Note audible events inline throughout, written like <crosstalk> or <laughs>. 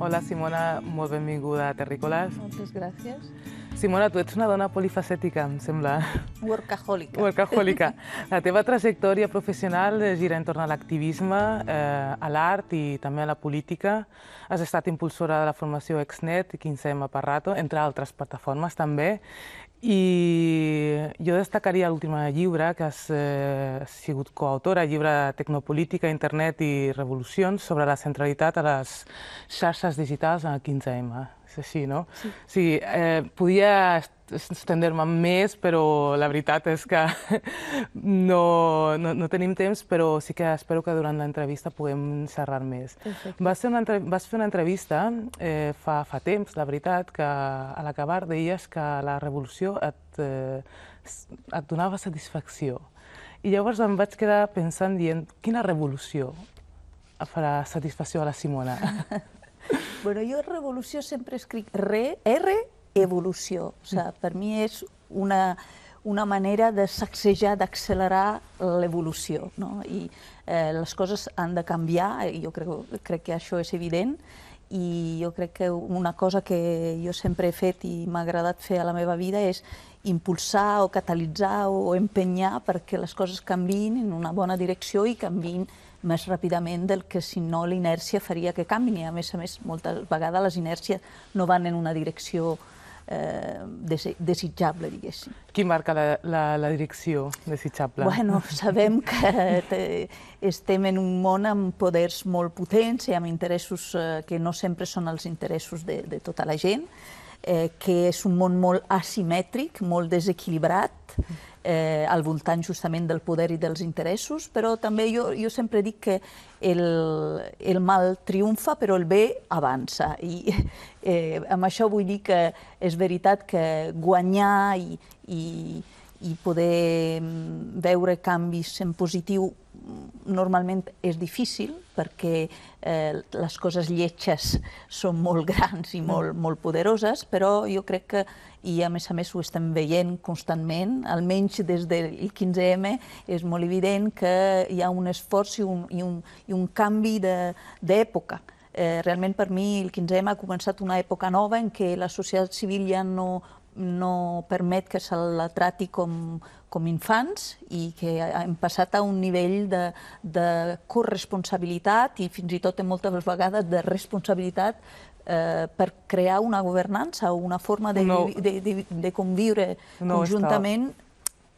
Hola Simona, molt benvinguda a Terricolars. Moltes gràcies. Simona, tu ets una dona polifacètica, em sembla. Workahòlica. Workahòlica. <laughs> La teva trajectòria professional gira entorn a l'activisme, eh, a l'art i també a la política. Has estat impulsora de la formació Exnet i 15M Parrato, entre altres plataformes també, i jo destacaria l'últim llibre, que has eh, sigut coautora, llibre Tecnopolítica, Internet i Revolucions, sobre la centralitat a les xarxes digitals en el 15M és així, no? Sí, sí eh, podia estendre-me més, però la veritat és que <laughs> no, no, no tenim temps, però sí que espero que durant l'entrevista puguem xerrar més. Vas fer una, vas fer una entrevista eh, fa, fa temps, la veritat, que a l'acabar deies que la revolució et, eh, et donava satisfacció. I llavors em vaig quedar pensant dient, quina revolució farà satisfacció a la Simona? <laughs> <laughs> bueno, jo revolució sempre escric re, R, evolució. O sigui, mm. per mi és una, una manera de sacsejar, d'accelerar l'evolució. No? I eh, les coses han de canviar, i jo crec, crec que això és evident, i jo crec que una cosa que jo sempre he fet i m'ha agradat fer a la meva vida és impulsar o catalitzar o empenyar perquè les coses canvin en una bona direcció i canvin més ràpidament del que si no l'inèrcia faria que canvi. I a més a més, moltes vegades les inèrcies no van en una direcció eh, dese desitjable, diguéssim. Qui marca la, la, la direcció desitjable? Bueno, <laughs> sabem que estem en un món amb poders molt potents i amb interessos eh, que no sempre són els interessos de, de tota la gent, eh, que és un món molt asimètric, molt desequilibrat, eh, al voltant justament del poder i dels interessos, però també jo, jo sempre dic que el, el mal triomfa però el bé avança i eh, amb això vull dir que és veritat que guanyar i, i i poder mm, veure canvis en positiu mm, normalment és difícil perquè eh, les coses lletges són molt grans i molt, molt poderoses, però jo crec que, i a més a més ho estem veient constantment, almenys des del 15M, és molt evident que hi ha un esforç i un, i un, i un canvi d'època. Eh, realment per mi el 15M ha començat una època nova en què la societat civil ja no, no permet que se la trati com, com infants i que hem passat a un nivell de, de corresponsabilitat i fins i tot en moltes vegades de responsabilitat eh, per crear una governança o una forma de, no. de, de, de conviure no conjuntament està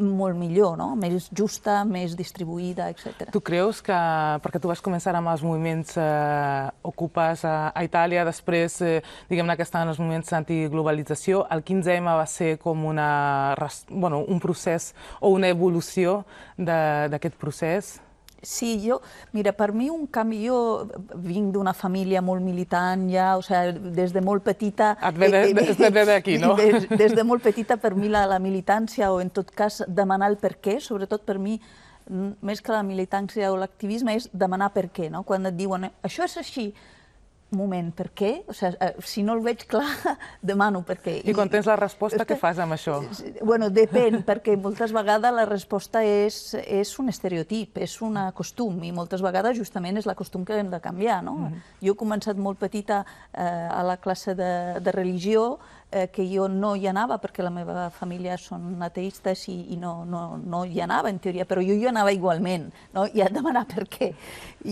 molt millor, no? més justa, més distribuïda, etc. Tu creus que, perquè tu vas començar amb els moviments eh, ocupes a, a Itàlia, després, eh, diguem-ne que estaven els moviments antiglobalització, el 15M va ser com una, bueno, un procés o una evolució d'aquest procés? Sí, jo, mira, per mi un canvi, jo vinc d'una família molt militant ja, o sigui, des de molt petita... Et ve de, eh, eh, d'aquí, no? Des, des de molt petita per mi la, la militància o en tot cas demanar el per què, sobretot per mi més que la militància o l'activisme és demanar per què, no? Quan et diuen eh, això és així, moment, per què? O sigui, eh, si no el veig clar, <laughs> demano per què. I quan tens la resposta, que, què fas amb això? Bueno, depèn, <laughs> perquè moltes vegades la resposta és, és un estereotip, és un costum, i moltes vegades justament és la costum que hem de canviar, no? Mm -hmm. Jo he començat molt petita eh, a la classe de, de religió, Eh, que jo no hi anava perquè la meva família són ateistes i, i no, no, no hi anava, en teoria, però jo hi anava igualment, no? i a demanar per què.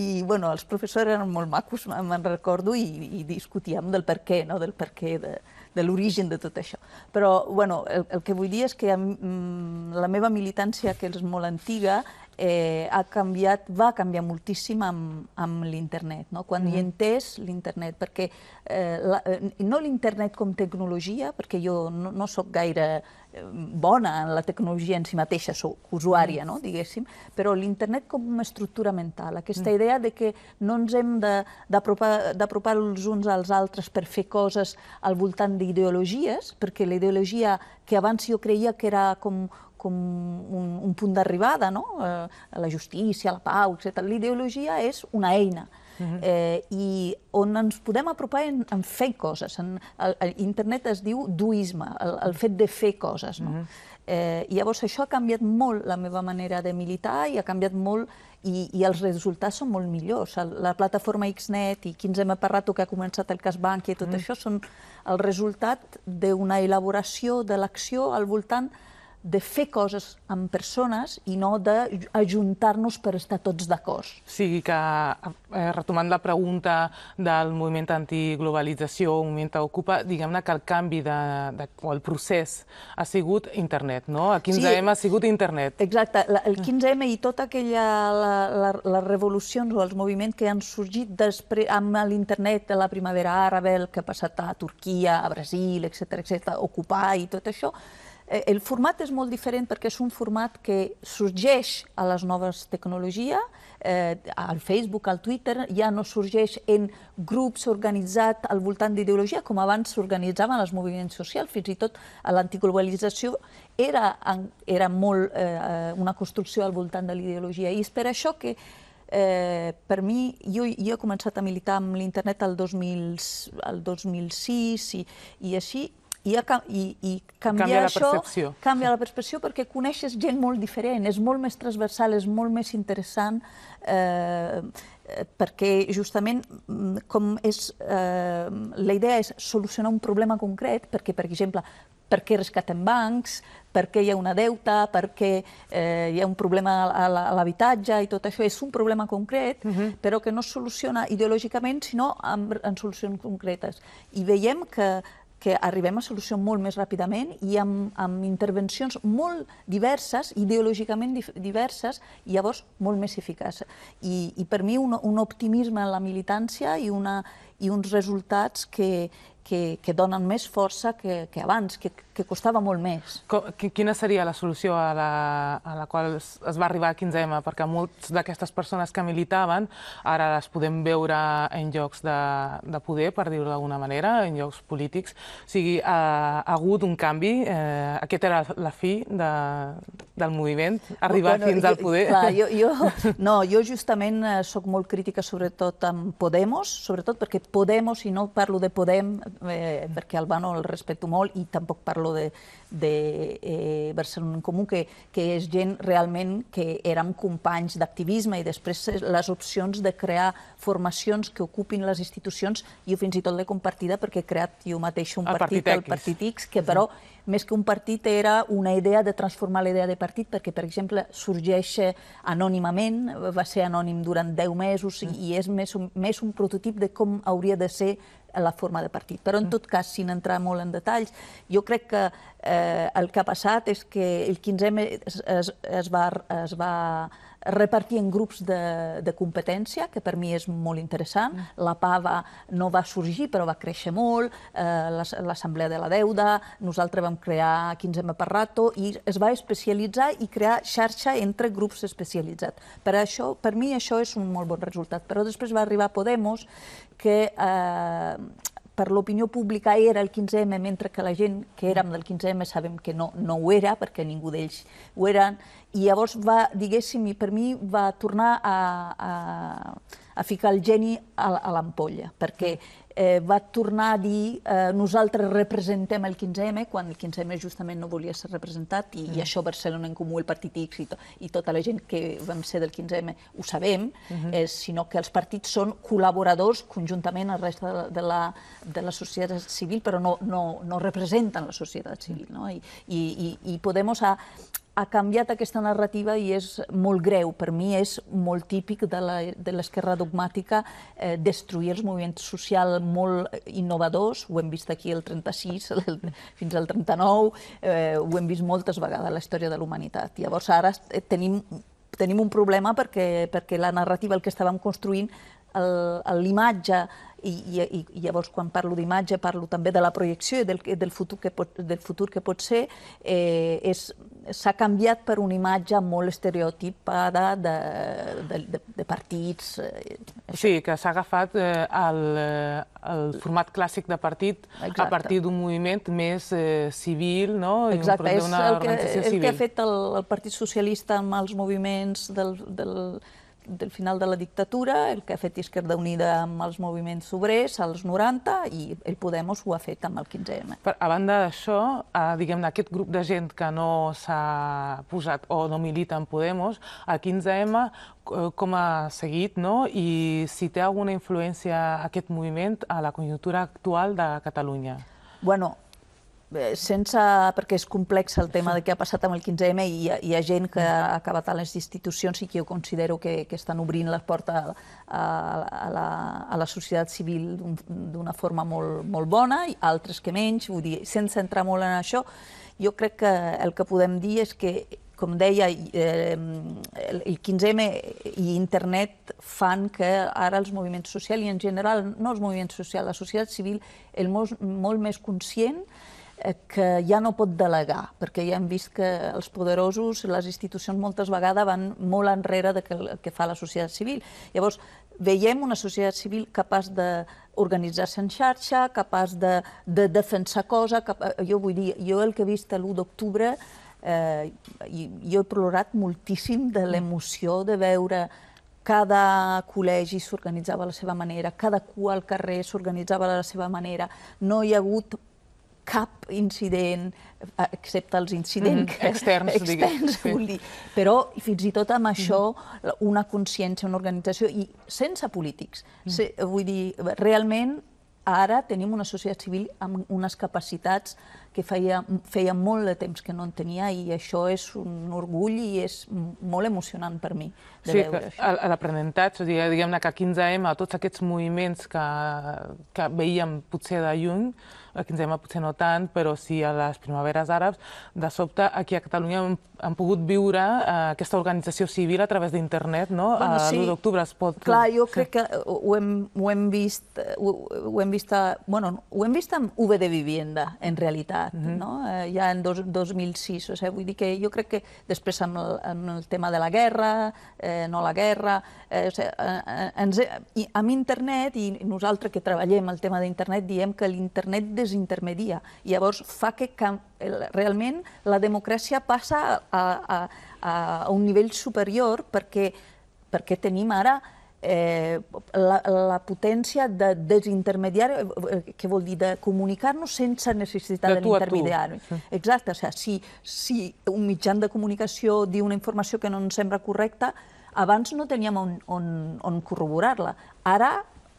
I bueno, els professors eren molt macos, me'n recordo, i, i discutíem del per què, no? del per què de, de l'origen de tot això. Però bueno, el, el que vull dir és que mm, la meva militància, que és molt antiga, eh, ha canviat, va canviar moltíssim amb, amb l'internet, no? quan mm hi he mm. entès l'internet, perquè eh, la, eh, no l'internet com tecnologia, perquè jo no, no sóc gaire eh, bona en la tecnologia en si mateixa, sóc usuària, no? Mm. diguéssim, però l'internet com a estructura mental, aquesta mm. idea de que no ens hem d'apropar els uns als altres per fer coses al voltant d'ideologies, perquè l'ideologia que abans jo creia que era com, com un, un punt d'arribada, no? eh, la justícia, la pau, etc. L'ideologia és una eina, Uh mhm. -huh. eh, i on ens podem apropar en, en fer coses. En, el, el, internet es diu duisme, el, el fet de fer coses. No? Uh mhm. -huh. eh, llavors això ha canviat molt la meva manera de militar i ha canviat molt i, i els resultats són molt millors. La plataforma Xnet i 15M Parrato que ha començat el cas Bankia i tot Uh mhm. -huh. això són el resultat d'una elaboració de l'acció al voltant de de fer coses amb persones i no d'ajuntar-nos per estar tots d'acord. Sí, que eh, retomant la pregunta del moviment antiglobalització, moviment Ocupa, diguem-ne que el canvi de, de, o el procés ha sigut internet, no? El 15M sí, ha sigut internet. Exacte, el 15M i tota aquella, la, la, les revolucions o els moviments que han sorgit després amb l'internet, la primavera àrabe, el que ha passat a Turquia, a Brasil, etc etc, ocupar i tot això, Eh, el format és molt diferent perquè és un format que sorgeix a les noves tecnologies, eh, al Facebook, al Twitter, ja no sorgeix en grups organitzats al voltant d'ideologia, com abans s'organitzaven els moviments socials, fins i tot l'antiglobalització era, era molt eh, una construcció al voltant de l'ideologia. I és per això que Eh, per mi, jo, jo he començat a militar amb l'internet al, 2000, al 2006 i, i així, i, i, i canviar canvia això... Canvia la percepció. Canvia la percepció perquè coneixes gent molt diferent, és molt més transversal, és molt més interessant, eh, eh perquè justament mm, com és... Eh, la idea és solucionar un problema concret, perquè, per exemple, per què rescaten bancs, per què hi ha una deuta, per què eh, hi ha un problema a l'habitatge i tot això. És un problema concret, uh -huh. però que no es soluciona ideològicament, sinó amb, en solucions concretes. I veiem que que arribem a solució molt més ràpidament i amb, amb intervencions molt diverses, ideològicament diverses, i llavors molt més eficaces. I, i per mi un, un optimisme en la militància i una, i uns resultats que, que, que donen més força que, que abans, que, que costava molt més. Quina seria la solució a la, a la qual es, es va arribar a 15M? Perquè molts d'aquestes persones que militaven ara les podem veure en llocs de, de poder, per dir-ho d'alguna manera, en llocs polítics. O sigui, ha, ha hagut un canvi, eh, aquest era la fi de, del moviment, arribar bueno, fins jo, al poder. Clar, jo, jo, <laughs> no, jo justament eh, sóc molt crítica sobretot amb Podemos, sobretot perquè Podemos, i no parlo de Podem, eh, perquè Bano el respecto molt, i tampoc parlo de, de eh, Barcelona en Comú, que, que és gent realment que érem companys d'activisme i després les opcions de crear formacions que ocupin les institucions, jo fins i tot l'he compartida perquè he creat jo mateix un el partit, el Partit X, que però més que un partit era una idea de transformar la idea de partit, perquè, per exemple, sorgeix eh, anònimament, va ser anònim durant 10 mesos mm. i és més un, més un prototip de com hauria de ser la forma de partit. Però, en mm. tot cas, sin entrar molt en detalls, jo crec que eh, el que ha passat és que el 15M es, es, es va... Es va repartir en grups de, de competència, que per mi és molt interessant. Mm. La PAVA no va sorgir, però va créixer molt, eh, l'Assemblea de la Deuda, nosaltres vam crear 15M per Rato, i es va especialitzar i crear xarxa entre grups especialitzats. Per, això, per mi això és un molt bon resultat. Però després va arribar Podemos, que eh, per l'opinió pública era el 15M, mentre que la gent que érem del 15M sabem que no, no ho era, perquè ningú d'ells ho eren, i llavors va, diguéssim, i per mi va tornar a, a, a ficar el geni a, a l'ampolla, perquè eh, va tornar a dir eh, nosaltres representem el 15M, quan el 15M justament no volia ser representat, i, mm. i això Barcelona en Comú, el Partit X i, to, i tota la gent que vam ser del 15M ho sabem, mm -hmm. eh, sinó que els partits són col·laboradors conjuntament al resta de, la, de, la, de la societat civil, però no, no, no representen la societat civil. Mm. No? I, i, i, i Podemos ha, ha canviat aquesta narrativa i és molt greu. Per mi és molt típic de l'esquerra dogmàtica eh, destruir els moviments socials molt innovadors. Ho hem vist aquí el 36 el, fins al 39, eh, ho hem vist moltes vegades a la història de la humanitat. Llavors ara tenim, tenim un problema perquè, perquè la narrativa, el que estàvem construint, l'imatge, i, i, i llavors, quan parlo d'imatge, parlo també de la projecció i del, del, futur, que pot, del futur que pot ser. Eh, S'ha canviat per una imatge molt estereotipada de, de, de, de partits. Eh, sí, que s'ha agafat eh, el, eh, el format clàssic de partit Exacte. a partir d'un moviment més eh, civil, no? Exacte, és el que, el que ha fet el, el Partit Socialista amb els moviments del, del, del final de la dictadura, el que ha fet Esquerda Unida amb els moviments obrers als 90 i el Podemos ho ha fet amb el 15M. A banda d'això, eh, diguem aquest grup de gent que no s'ha posat o no milita en Podemos, el 15M eh, com ha seguit, no? I si té alguna influència aquest moviment a la conjuntura actual de Catalunya? Bueno, Eh, sense, perquè és complex el tema de què ha passat amb el 15M i hi ha, hi ha gent que ha acabat a les institucions i que jo considero que, que estan obrint la porta a, a, a, la, a la societat civil d'una forma molt, molt bona i altres que menys, vull dir, sense entrar molt en això, jo crec que el que podem dir és que com deia, eh, el 15M i internet fan que ara els moviments socials i en general, no els moviments socials, la societat civil, el molt, molt més conscient que ja no pot delegar, perquè ja hem vist que els poderosos, les institucions moltes vegades van molt enrere de que, que fa la societat civil. Llavors, veiem una societat civil capaç de organitzar se en xarxa, capaç de, de defensar cosa. Cap... Jo vull dir, jo el que he vist l'1 d'octubre, eh, jo he plorat moltíssim de l'emoció de veure cada col·legi s'organitzava a la seva manera, cada cua al carrer s'organitzava a la seva manera, no hi ha hagut cap incident, eh, excepte els incidents mm -hmm. externs, externs vull dir. Però fins i tot amb mhm. això, mm -hmm. una consciència, una organització, i sense polítics. Mm -hmm. vull dir, realment, ara tenim una societat civil amb unes capacitats que feia, feia molt de temps que no en tenia i això és un orgull i és molt emocionant per mi de sí, veure això. L'aprenentatge, diguem-ne que a 15M, tots aquests moviments que, que veiem potser de lluny, a 15M potser no tant, però sí a les primaveres àrabs, de sobte aquí a Catalunya hem, hem pogut viure eh, aquesta organització civil a través d'internet, no? Bueno, eh, sí. L'1 d'octubre es pot... Clar, jo sí. crec que ho hem, ho hem vist, eh, ho, ho hem vist, a, bueno, ho hem vist amb V de Vivienda, en realitat, passat, mhm. no? eh, ja en dos, 2006. O sigui, vull dir que jo crec que després amb el, amb el tema de la guerra, eh, no la guerra... Eh, o sigui, eh, eh, ens, i amb internet, i nosaltres que treballem el tema d'internet, diem que l'internet desintermedia. I llavors fa que realment la democràcia passa a, a, a un nivell superior perquè, perquè tenim ara eh, la, la potència de desintermediari, eh, que vol dir de comunicar-nos sense necessitat de, l'intermediari. Exacte, o sigui, si, si un mitjà de comunicació diu una informació que no ens sembla correcta, abans no teníem on, on, on corroborar-la. Ara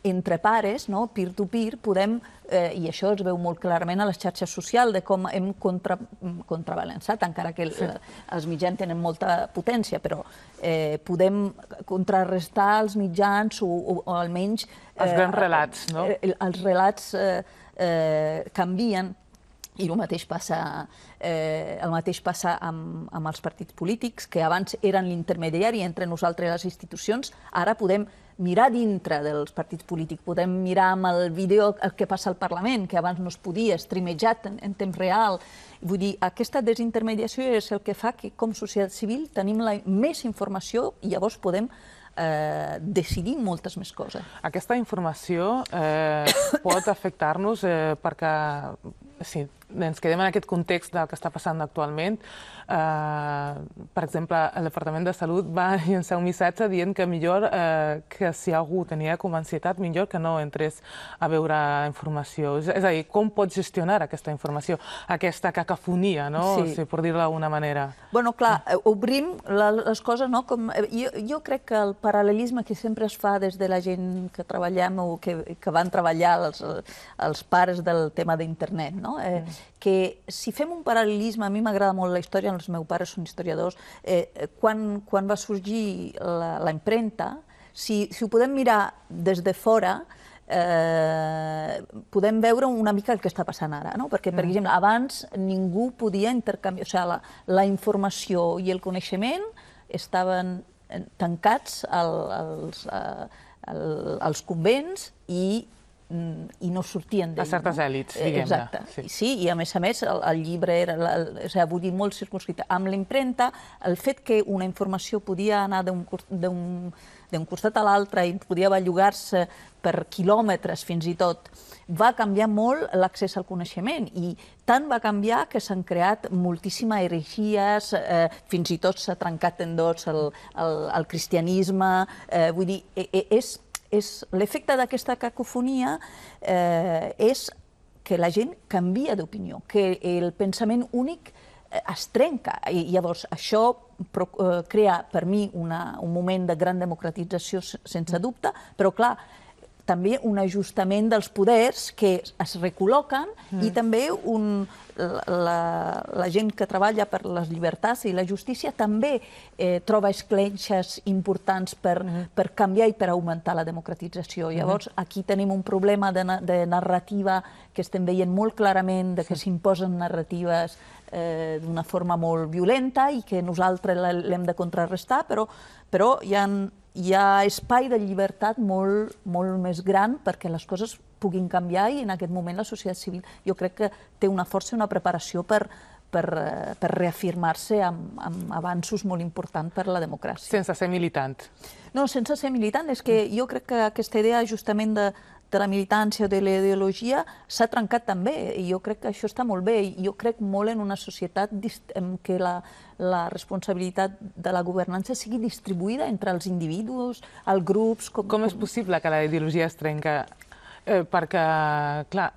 entre pares, no, peer-to-peer, podem, eh, i això es veu molt clarament a les xarxes socials, de com hem contra, mm, contrabalançat, encara que el, sí. Eh, els mitjans tenen molta potència, però eh, podem contrarrestar els mitjans o, o, o almenys... Eh, els grans relats, no? Eh, els relats eh, eh, canvien, i el mateix passa, eh, el mateix passa amb, amb els partits polítics, que abans eren l'intermediari entre nosaltres i les institucions, ara podem mirar dintre dels partits polítics, podem mirar amb el vídeo el que passa al Parlament, que abans no es podia, streamejat en, en temps real. Vull dir, aquesta desintermediació és el que fa que com societat civil tenim la, més informació i llavors podem eh, decidir moltes més coses. Aquesta informació eh, <coughs> pot afectar-nos eh, perquè si ens quedem en aquest context del que està passant actualment, eh, per exemple, el Departament de Salut va <laughs> llançar un missatge dient que millor eh, que si algú tenia com ansietat, millor que no entrés a veure informació. És, és a dir, com pots gestionar aquesta informació, aquesta cacafonia, no? Sí. O sigui, per dir-ho d'alguna manera. Bueno, clar, mm. eh, obrim les coses, no? Com, eh, jo, jo crec que el paral·lelisme que sempre es fa des de la gent que treballem o que, que van treballar els, els pares del tema d'internet, no? eh, que si fem un paral·lelisme, a mi m'agrada molt la història, els meus pares són historiadors, eh, quan, quan va sorgir la, la impremta, si, si ho podem mirar des de fora, eh, podem veure una mica el que està passant ara, no? Perquè, per mm. exemple, abans ningú podia intercanviar, o sigui, la, informació i el coneixement estaven eh, tancats als, eh, als convents i Mm, i no sortien d'ell. A certes no? èlits, eh, diguem-ne. Exacte. Sí. sí, i a més a més el, el llibre era, el, o sigui, vull dir, molt circunscrit. Amb l'impremta, el fet que una informació podia anar d'un costat a l'altre i podia bellugar-se per quilòmetres fins i tot, va canviar molt l'accés al coneixement i tant va canviar que s'han creat moltíssimes heregies, eh, fins i tot s'ha trencat en dos el, el, el cristianisme, eh, vull dir, e, e, és l'efecte d'aquesta cacofonia eh, és que la gent canvia d'opinió, que el pensament únic eh, es trenca. I llavors, això eh, crea per mi una, un moment de gran democratització, sense mm. dubte, però clar, també un ajustament dels poders que es recol·loquen i mm. també un, la, la gent que treballa per les llibertats i la justícia també eh, troba esclenxes importants per, mm. per canviar i per augmentar la democratització. Mm. Llavors, aquí tenim un problema de, de narrativa que estem veient molt clarament, de que s'imposen sí. narratives eh, d'una forma molt violenta i que nosaltres l'hem de contrarrestar, però, però hi ha hi ha espai de llibertat molt, molt més gran perquè les coses puguin canviar i en aquest moment la societat civil jo crec que té una força i una preparació per, per, eh, per reafirmar-se amb, amb avanços molt importants per la democràcia. Sense ser militant. No, sense ser militant. És que jo crec que aquesta idea justament de, de la militància o de l'ideologia s'ha trencat també, i jo crec que això està molt bé. Jo crec molt en una societat en què la, la responsabilitat de la governança sigui distribuïda entre els individus, els grups... Com, com és possible que la ideologia es trenca? Eh, perquè, clar,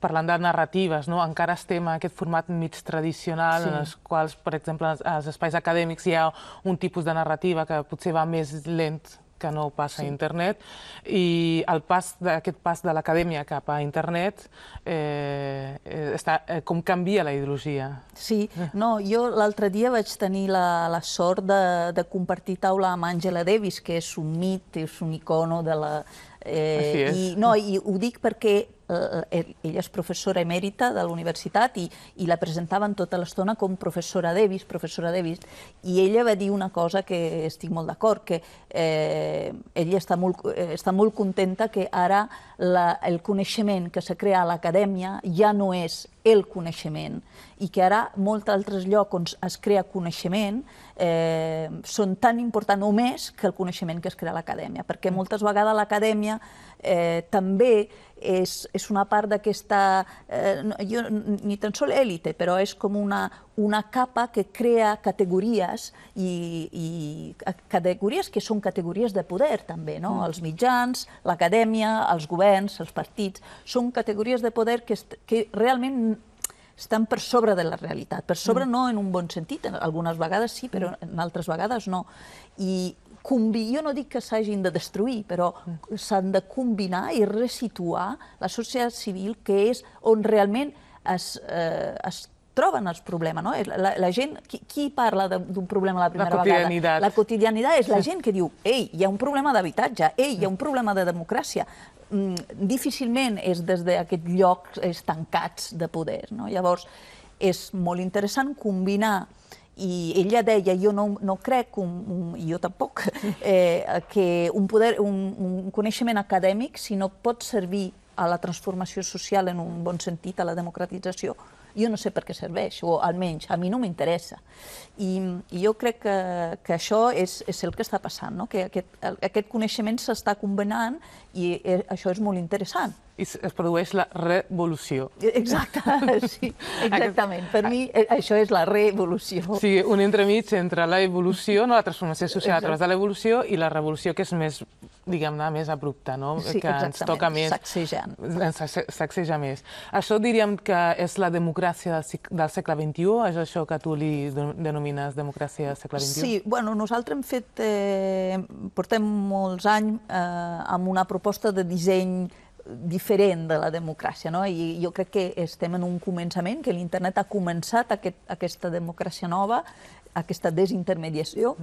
parlant de narratives, no? encara estem en aquest format mig tradicional, sí. en els quals, per exemple, als espais acadèmics hi ha un tipus de narrativa que potser va més lent que no passa sí. a internet, i el pas d'aquest pas de l'acadèmia cap a internet eh, eh, està, eh, com canvia la ideologia. Sí, eh. no, jo l'altre dia vaig tenir la, la sort de, de compartir taula amb Angela Davis, que és un mit, és un icono de la... Eh, i, no, i ho dic perquè eh, eh ella és professora emèrita de la universitat i, i la presentaven tota l'estona com professora Davis, professora Davis, i ella va dir una cosa que estic molt d'acord, que eh, ella està molt, eh, està molt contenta que ara la, el coneixement que se crea a l'acadèmia ja no és el coneixement i que ara molts altres llocs on es crea coneixement eh, són tan importants o més que el coneixement que es crea a l'acadèmia, perquè mm. moltes vegades l'acadèmia eh, també és, és una part d'aquesta, eh, jo, ni tan sol élite, però és com una, una capa que crea categories i, i categories que són categories de poder també, no? Mm. Els mitjans, l'acadèmia, els governs, els partits, són categories de poder que, que realment estan per sobre de la realitat, per sobre mm. no en un bon sentit, algunes vegades sí, però mm. en altres vegades no. I combi... jo no dic que s'hagin de destruir, però mm. s'han de combinar i resituar la societat civil, que és on realment es, eh, es troben els problemes, no? La, la gent, qui, qui parla d'un problema la primera la vegada? La quotidianitat. és la gent que diu, ei, hi ha un problema d'habitatge, ei, hi ha un mm. problema de democràcia. Mm, difícilment és des d'aquest lloc estancats de poder, no? Llavors, és molt interessant combinar i ella deia, jo no, no crec, un, un, jo tampoc, <laughs> eh, que un, poder, un, un coneixement acadèmic, si no pot servir a la transformació social en un bon sentit, a la democratització, jo no sé per què serveix, o almenys a mi no m'interessa. I, I jo crec que, que això és, és el que està passant, no? que aquest, aquest coneixement s'està combinant i eh, això és molt interessant i es produeix la revolució. E, exacte, <laughs> sí, exactament. Per mi eh, això és la revolució. Sí, un entremig entre la evolució, no, la transformació social a través de l'evolució i la revolució que és més, diguem-ne, més abrupta, no? Sí, que ens toca més... sacsejant. Ens sacseja més. Això diríem que és la democràcia del segle XXI, és això que tu li denomines democràcia del segle XXI? Sí, bueno, nosaltres hem fet, eh, portem molts anys eh, amb una proposta de disseny diferent de la democràcia. No? I jo crec que estem en un començament, que l'internet ha començat aquest, aquesta democràcia nova, aquesta desintermediació,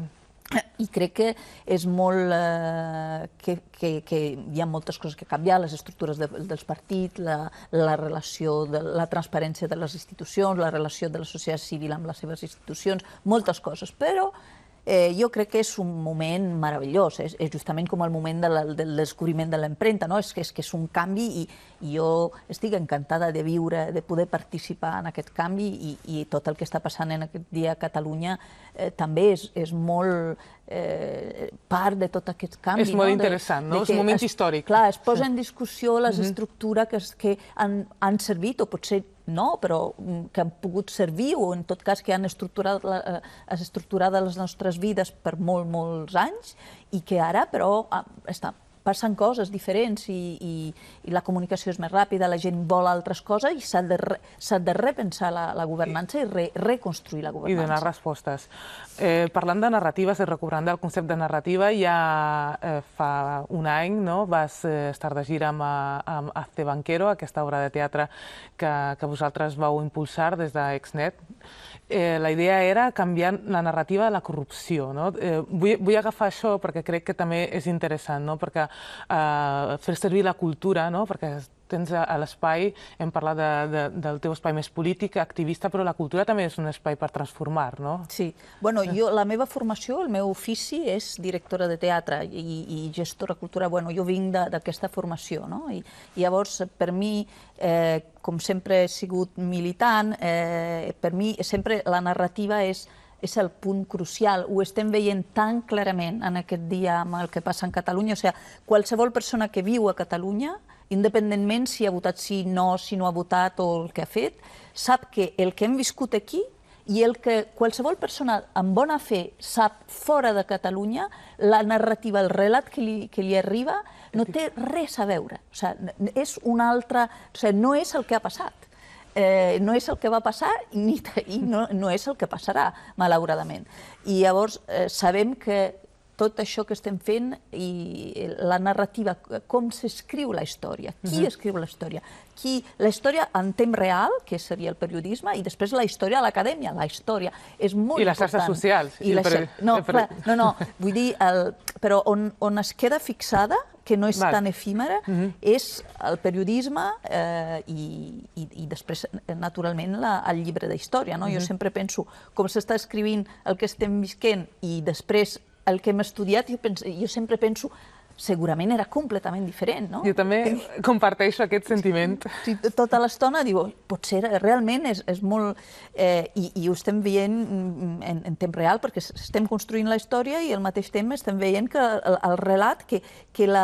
i crec que és molt... Eh, que, que, que hi ha moltes coses que canviar, les estructures de, dels partits, la, la relació, de, la transparència de les institucions, la relació de la societat civil amb les seves institucions, moltes coses, però eh, jo crec que és un moment meravellós, és, és justament com el moment de la, del descobriment de l'empremta, no? és, que, és que és un canvi i, i jo estic encantada de viure, de poder participar en aquest canvi i, i tot el que està passant en aquest dia a Catalunya eh, també és, és molt eh, part de tot aquest canvi. És molt no? interessant, no? De, de és un moment es, històric. Clar, es posa sí. en discussió les mm -hmm. estructures que, que han, han servit o potser no, però mm, que han pogut servir o en tot cas que han estructurat la, eh, estructurat les nostres vides per molt, molts anys i que ara però ah, està, passen coses diferents i, i, i la comunicació és més ràpida, la gent vol altres coses i s'ha de, re, de repensar la, la governança i re, reconstruir la governança. I donar respostes. Eh, parlant de narratives i recobrant del concepte de narrativa, ja eh, fa un any no, vas eh, estar de gira amb, eh, amb Azte Banquero, aquesta obra de teatre que, que vosaltres vau impulsar des d'Exnet, eh, la idea era canviar la narrativa de la corrupció. No? Eh, vull, vull agafar això perquè crec que també és interessant, no? perquè eh, fer servir la cultura, no? perquè tens a, l'espai, hem parlat de, de, del teu espai més polític, activista, però la cultura també és un espai per transformar, no? Sí. Bueno, jo, la meva formació, el meu ofici és directora de teatre i, i gestora cultural. Bueno, jo vinc d'aquesta formació, no? I, llavors, per mi, eh, com sempre he sigut militant, eh, per mi sempre la narrativa és és el punt crucial, ho estem veient tan clarament en aquest dia amb el que passa en Catalunya, o sigui, qualsevol persona que viu a Catalunya, independentment si ha votat sí, no, si no ha votat o el que ha fet, sap que el que hem viscut aquí i el que qualsevol persona amb bona fe sap fora de Catalunya, la narrativa, el relat que li, que li arriba, no té res a veure. O sigui, és una altra... O sigui, no és el que ha passat. Eh, no és el que va passar ni, i no, no és el que passarà, malauradament. I llavors eh, sabem que tot això que estem fent i la narrativa, com s'escriu la història, qui uh mhm. -huh. escriu la història, qui, la història en temps real, que seria el periodisme, i després la història a l'acadèmia, la història. És molt I important. I les xarxes socials. I, I la peri... no, clar, no, no, vull dir, el, però on, on es queda fixada que no és Val. tan efímera, uh mhm. -huh. és el periodisme eh, i, i, i després, naturalment, la, el llibre d'història. No? Uh -huh. Jo mhm. sempre penso com s'està escrivint el que estem visquent i després el que hem estudiat, jo, penso, jo sempre penso segurament era completament diferent, no? Jo també comparteixo aquest sentiment. Sí, tota l'estona diu, potser realment és, és molt... Eh, i, I ho estem veient en, en temps real, perquè estem construint la història i al mateix temps estem veient que el, el relat, que, que eh,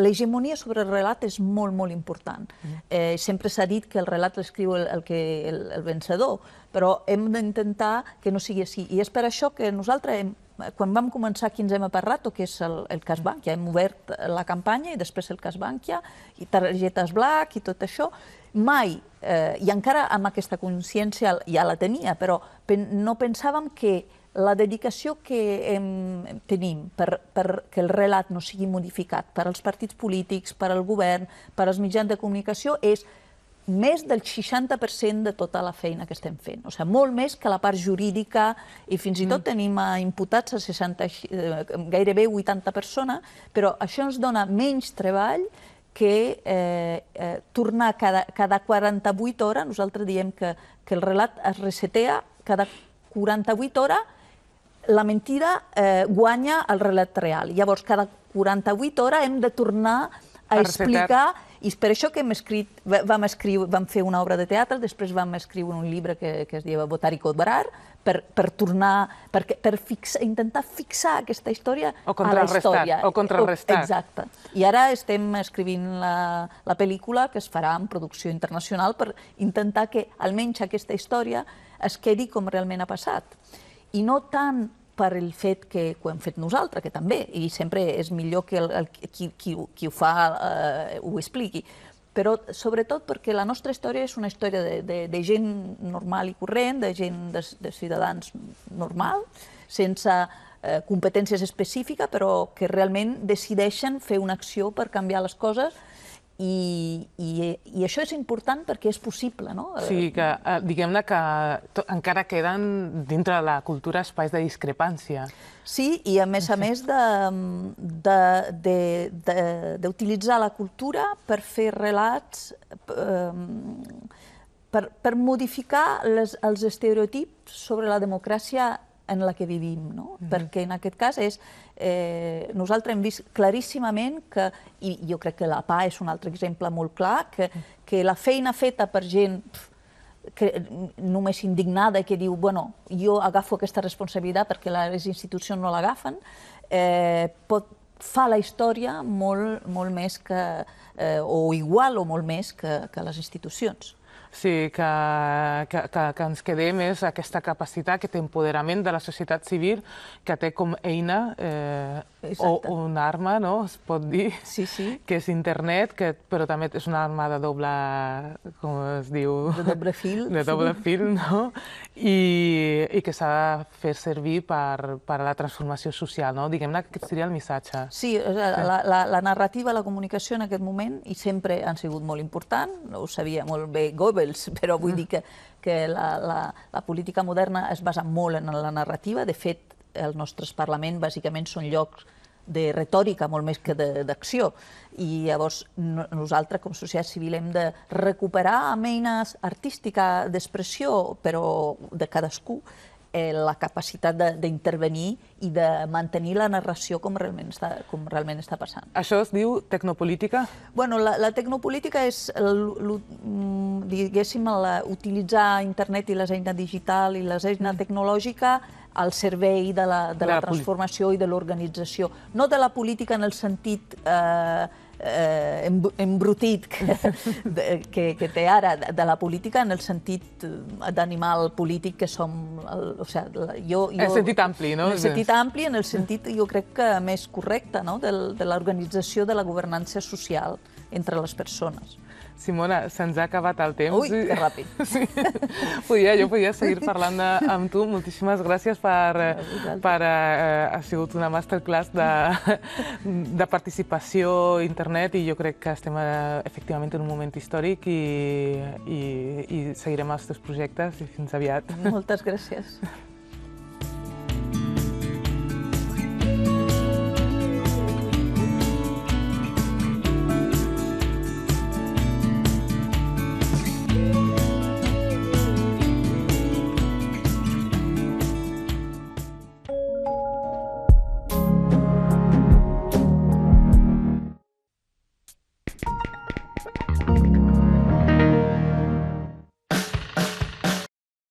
l'hegemonia eh, sobre el relat és molt, molt important. Mm. Eh, sempre s'ha dit que el relat l'escriu el, el, que, el, el vencedor, però hem d'intentar que no sigui així. I és per això que nosaltres hem quan vam començar Quinzema per Rato, que és el, el Cas Bankia, hem obert la campanya i després el Cas Bankia, i targetes black i tot això, mai, eh, i encara amb aquesta consciència ja la tenia, però pen, no pensàvem que la dedicació que hem, tenim per, per que el relat no sigui modificat per als partits polítics, per al govern, per als mitjans de comunicació, és més del 60% de tota la feina que estem fent. O sigui, molt més que la part jurídica i fins i tot mm. tenim eh, imputats a 60, eh, gairebé 80 persones, però això ens dona menys treball que eh, eh, tornar cada, cada 48 hores, nosaltres diem que, que el relat es resetea cada 48 hores, la mentira eh, guanya el relat real. Llavors, cada 48 hores hem de tornar a explicar i és per això que hem escrit, vam, escriure, vam fer una obra de teatre, després vam escriure un llibre que, que es diu Votar i Codbarar, per, per tornar, per, per fixar, intentar fixar aquesta història a la història. O contrarrestar. Exacte. I ara estem escrivint la, la pel·lícula que es farà en producció internacional per intentar que almenys aquesta història es quedi com realment ha passat. I no tant per el fet que, ho hem fet nosaltres, que també, i sempre és millor que el, el, qui, qui, qui ho fa eh, ho expliqui, però sobretot perquè la nostra història és una història de, de, de gent normal i corrent, de gent de, de ciutadans normal, sense eh, competències específiques, però que realment decideixen fer una acció per canviar les coses i, i, i això és important perquè és possible, no? sí, que eh, diguem-ne que to, encara queden dintre de la cultura espais de discrepància. Sí, i a més a més d'utilitzar la cultura per fer relats, ehm, per, per modificar les, els estereotips sobre la democràcia en la que vivim, no? Mm -hmm. Perquè en aquest cas és eh, nosaltres hem vist claríssimament que, i jo crec que la PA és un altre exemple molt clar, que, que la feina feta per gent que, només indignada i que diu, bueno, jo agafo aquesta responsabilitat perquè les institucions no l'agafen, eh, pot, fa la història molt, molt més que, eh, o igual o molt més que, que les institucions sí, que, que, que, que ens quedem és aquesta capacitat, aquest empoderament de la societat civil que té com eina eh, o un arma, no?, es pot dir, sí, sí. que és internet, que, però també és una arma de doble, com es diu... De doble fil. De doble sí. fil, no? I, i que s'ha de fer servir per, per a la transformació social, no? Diguem-ne que seria el missatge. Sí, la, sigui, La, la narrativa, la comunicació en aquest moment, i sempre han sigut molt important, ho sabia molt bé Goebbels, Wells, <laughs> però vull ah. dir que, que la, la, la política moderna es basa molt en la narrativa. De fet, el nostre Parlament bàsicament són llocs de retòrica molt més que d'acció. I llavors no, nosaltres, com societat civil, hem de recuperar amb eines artística d'expressió, però de cadascú, Eh, la capacitat d'intervenir i de mantenir la narració com realment està, com realment està passant. Això es diu tecnopolítica? Bueno, la, la tecnopolítica és, l, l, mm, diguéssim, la, utilitzar internet i les eines digital i les eines mm. tecnològica al servei de la, de, de la, la transformació i de l'organització. No de la política en el sentit... Eh, eh, embrutit que, <laughs> de, que, que té ara de la política en el sentit eh, d'animal polític que som... El, o sigui, jo, jo, en sentit ampli, no? En el sentit ampli, en el sentit, jo crec que més correcte, no?, de, de l'organització de la governança social entre les persones. Simona, se'ns ha acabat el temps. Ui, que ràpid. <laughs> Sí. Podia, jo podia seguir parlant de, amb tu. Moltíssimes gràcies per... Eh, per eh, ha sigut una masterclass de, de participació a internet i jo crec que estem eh, efectivament en un moment històric i, i, i seguirem els teus projectes i fins aviat. Moltes gràcies.